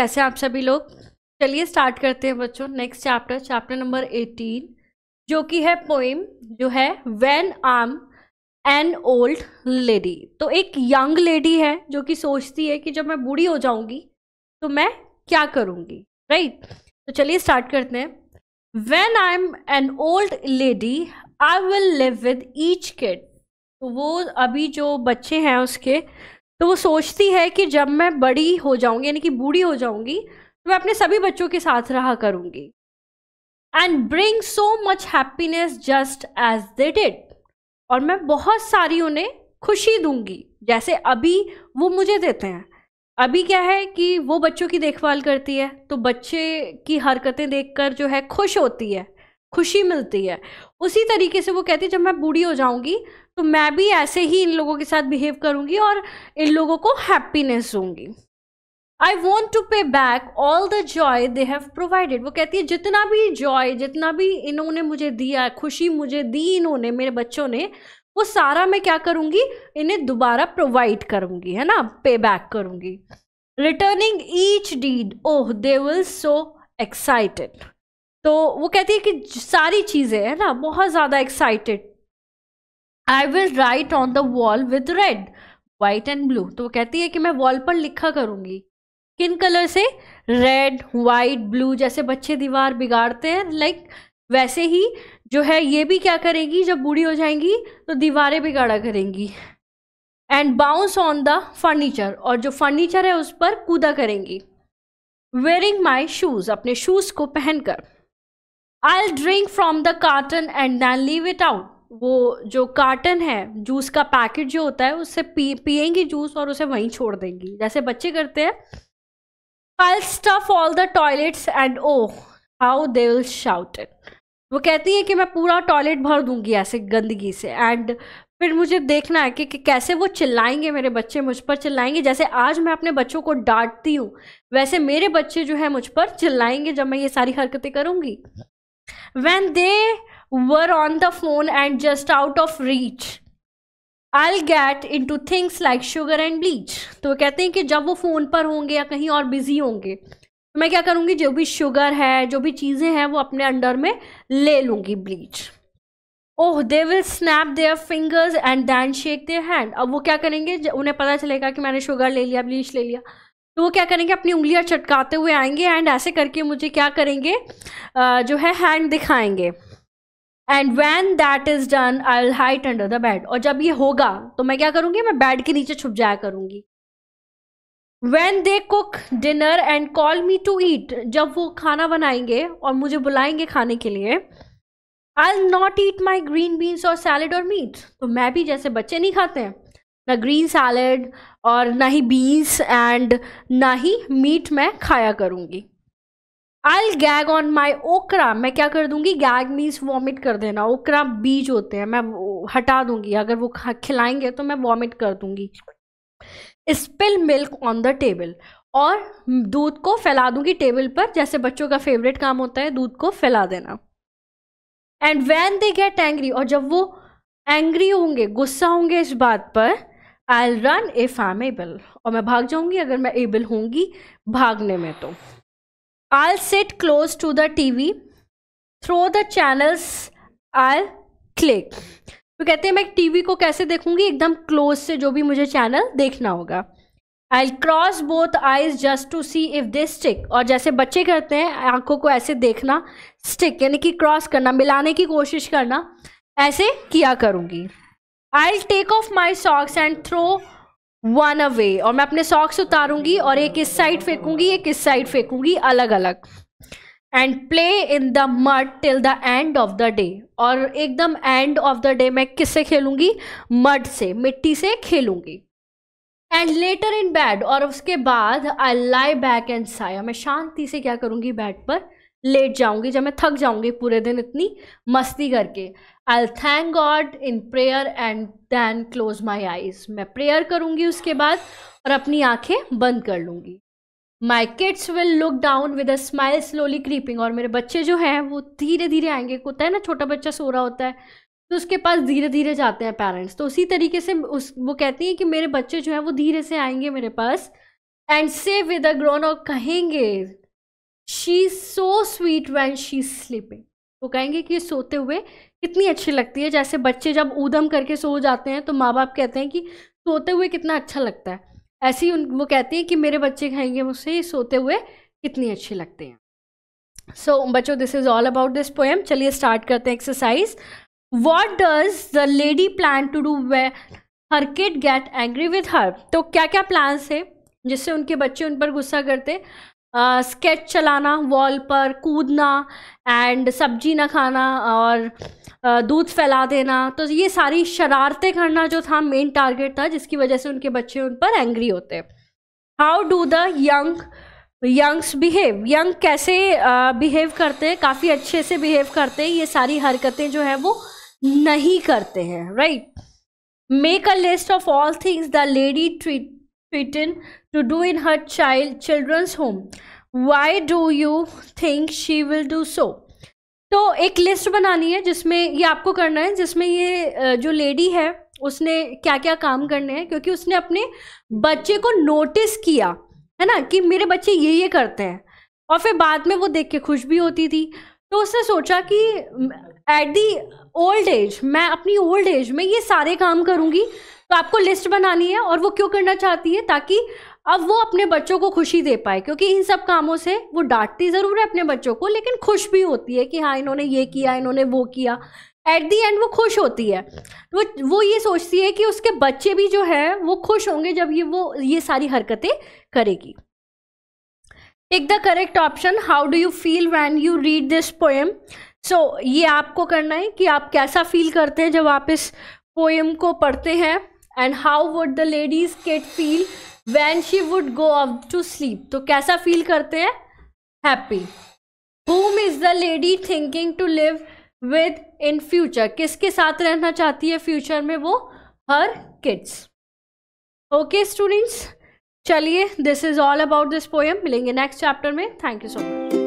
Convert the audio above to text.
कैसे आप सभी लोग चलिए स्टार्ट करते हैं बच्चों next chapter chapter number eighteen जो कि है पोइम जो है वैन आम एन ओल्ड लेडी तो एक यंग लेडी है जो कि सोचती है कि जब मैं बूढ़ी हो जाऊंगी तो मैं क्या करूंगी राइट right? तो चलिए स्टार्ट करते हैं when I am an old lady I will live with each kid तो वो अभी जो बच्चे हैं उसके तो वो सोचती है कि जब मैं बड़ी हो जाऊंगी यानी कि बूढ़ी हो जाऊंगी तो मैं अपने सभी बच्चों के साथ रहा करूंगी and bring so much happiness just as they did और मैं बहुत सारी उन्हें खुशी दूंगी जैसे अभी वो मुझे देते हैं अभी क्या है कि वो बच्चों की देखभाल करती है तो बच्चे की हरकतें देखकर जो है खुश होती है खुशी मिलती है उसी तरीके से वो कहती है जब मैं बूढ़ी हो जाऊंगी तो मैं भी ऐसे ही इन लोगों के साथ बिहेव करूंगी और इन लोगों को हैप्पीनेस दूंगी I want to pay back all the joy they have provided वो कहती है जितना भी जॉय जितना भी इन्होंने मुझे दिया खुशी मुझे दी इन्होंने मेरे बच्चों ने वो सारा मैं क्या करूँगी इन्हें दोबारा प्रोवाइड करूँगी है ना पे बैक करूँगी returning each deed oh they will so excited तो वो कहती है कि सारी चीज़ें है ना बहुत ज़्यादा excited I will write on the wall with red white and blue तो वो कहती है कि मैं वॉल पर लिखा करूंगी किन कलर से रेड वाइट ब्लू जैसे बच्चे दीवार बिगाड़ते हैं लाइक like, वैसे ही जो है ये भी क्या करेगी जब बूढ़ी हो जाएंगी तो दीवारें बिगाड़ा करेंगी and bounce on the furniture और जो फर्नीचर है उस पर कूदा करेंगी वेयरिंग माई शूज़ अपने शूज़ को पहनकर I drink from the carton and then leave it out वो जो कार्टन है जूस का पैकेट जो होता है उससे पी पियेंगी जूस और उसे वहीं छोड़ देंगी जैसे बच्चे करते हैं I stuff all the toilets and oh how they will shout it वो कहती है कि मैं पूरा टॉयलेट भर दूंगी ऐसे गंदगी से एंड फिर मुझे देखना है कि, कि कैसे वो चिल्लाएंगे मेरे बच्चे मुझ पर चिल्लाएंगे जैसे आज मैं अपने बच्चों को डांटती हूँ वैसे मेरे बच्चे जो है मुझ पर चिल्लाएंगे जब मैं ये सारी हरकतें करूँगी when they were on the phone and just out of reach I get into things things like sugar and bleach तो कहते हैं कि जब वो फ़ोन पर होंगे या कहीं और बिजी होंगे तो मैं क्या करूँगी जो भी शुगर है जो भी चीज़ें हैं वो अपने अंडर में ले लूँगी bleach oh they will snap their fingers and then shake their hand अब वो क्या करेंगे उन्हें पता चलेगा कि मैंने शुगर ले लिया ब्लीच ले लिया तो वो क्या करेंगे अपनी उंगलियाँ चटकाते हुए आएंगे एंड ऐसे करके मुझे क्या करेंगे uh, जो है हैंड दिखाएंगे and when that is done I will hide under the bed और जब ये होगा तो मैं क्या करूंगी मैं बेड के नीचे छुप जाया करूंगी when they cook dinner and call me to eat जब वो खाना बनाएंगे और मुझे बुलाएंगे खाने के लिए I not eat my green beans और सैलड और मीट तो मैं भी जैसे बच्चे नहीं खाते हैं ना ग्रीन सैलड और ना ही बीन्स एंड ना ही मीट मैं खाया करूँगी आई गैग ऑन माई ओकरा मैं क्या कर दूंगी गैग मीन्स वॉमिट कर देना ओकरा बीज होते हैं मैं हटा दूंगी अगर वो खिलाएंगे तो मैं वॉमिट कर दूंगी spill milk on the table और दूध को फैला दूंगी टेबल पर जैसे बच्चों का फेवरेट काम होता है दूध को फैला देना and when they get angry और जब वो एंग्री होंगे गुस्सा होंगे इस बात पर I run if I am able और मैं भाग जाऊंगी अगर मैं एबल होंगी भागने में तो I'll sit close to the TV. Throw the channels I'll click. तो कहते हैं मैं टीवी को कैसे देखूंगी एकदम क्लोज से जो भी मुझे चैनल देखना होगा I cross both eyes just to see if they stick और जैसे बच्चे करते हैं आंखों को ऐसे देखना स्टिक यानी कि क्रॉस करना मिलाने की कोशिश करना ऐसे किया करूंगी I take off my socks and throw one away और मैं अपने सॉक्स उतारूंगी और एक इस साइड फेंकूंगी एक इस साइड फेंकूंगी अलग अलग and play in the mud till the end of the day और एकदम एंड ऑफ द डे मैं किससे खेलूंगी मड से मिट्टी से खेलूंगी एंड लेटर इन बैड और उसके बाद आई लाई बैक एंड साया मैं शांति से क्या करूंगी बैड पर लेट जाऊंगी जब मैं थक जाऊंगी पूरे दिन इतनी मस्ती करके I thank God in prayer and then close my eyes मैं प्रेयर करूंगी उसके बाद और अपनी आंखें बंद कर लूंगी my kids will look down with a smile slowly creeping और मेरे बच्चे जो हैं वो धीरे धीरे आएंगे होता है ना छोटा बच्चा सो रहा होता है तो उसके पास धीरे धीरे जाते हैं पेरेंट्स तो उसी तरीके से उस वो कहती हैं कि मेरे बच्चे जो हैं वो धीरे से आएंगे मेरे पास and say with a groan और कहेंगे she so sweet when she sleeping वो कहेंगे कि सोते हुए कितनी अच्छी लगती है जैसे बच्चे जब ऊधम करके सो जाते हैं तो माँ बाप कहते हैं कि सोते हुए कितना अच्छा लगता है ऐसे ही उन वो कहती हैं कि मेरे बच्चे कहेंगे मुझसे सोते हुए कितनी अच्छी लगते हैं सो so, बच्चों this is all about this poem चलिए स्टार्ट करते हैं exercise what does the lady plan to do when her kid get angry with her तो क्या क्या प्लान्स है जिससे उनके बच्चे उन पर गुस्सा करते स्केच चलाना वॉल पर कूदना एंड सब्जी ना खाना और दूध फैला देना तो ये सारी शरारतें करना जो था मेन टारगेट था जिसकी वजह से उनके बच्चे उन पर एंग्री होते how do the young youngs behave young कैसे बिहेव करते हैं काफ़ी अच्छे से बिहेव करते हैं ये सारी हरकतें जो है वो नहीं करते हैं right make a list of all things the lady treat Peyton to do in her child children's home. Why do you think she will do so? तो एक लिस्ट बनानी है जिसमें ये आपको करना है जिसमें ये जो लेडी है उसने क्या क्या काम करने हैं क्योंकि उसने अपने बच्चे को नोटिस किया है ना कि मेरे बच्चे ये ये करते हैं और फिर बाद में वो देख के खुश भी होती थी तो उसने सोचा कि एट दी ओल्ड एज मैं अपनी ओल्ड एज में ये सारे काम करूँगी तो आपको लिस्ट बनानी है और वो क्यों करना चाहती है ताकि अब वो अपने बच्चों को खुशी दे पाए क्योंकि इन सब कामों से वो डांटती ज़रूर है अपने बच्चों को लेकिन खुश भी होती है कि हाँ इन्होंने ये किया इन्होंने वो किया एट दी एंड वो खुश होती है वो वो ये सोचती है कि उसके बच्चे भी जो है वो खुश होंगे जब ये वो ये सारी हरकतें करेगी एक the correct option how do you feel when you read this poem so ये आपको करना है कि आप कैसा फील करते हैं जब आप इस पोएम को पढ़ते हैं and how would the lady's kids feel when she would go up to sleep तो कैसा फील करते हैं happy whom is the lady thinking to live with in future किसके साथ रहना चाहती है फ्यूचर में वो हर किड्स ओके स्टूडेंट्स चलिए this is all about this poem मिलेंगे नेक्स्ट चैप्टर में थैंक यू सो मच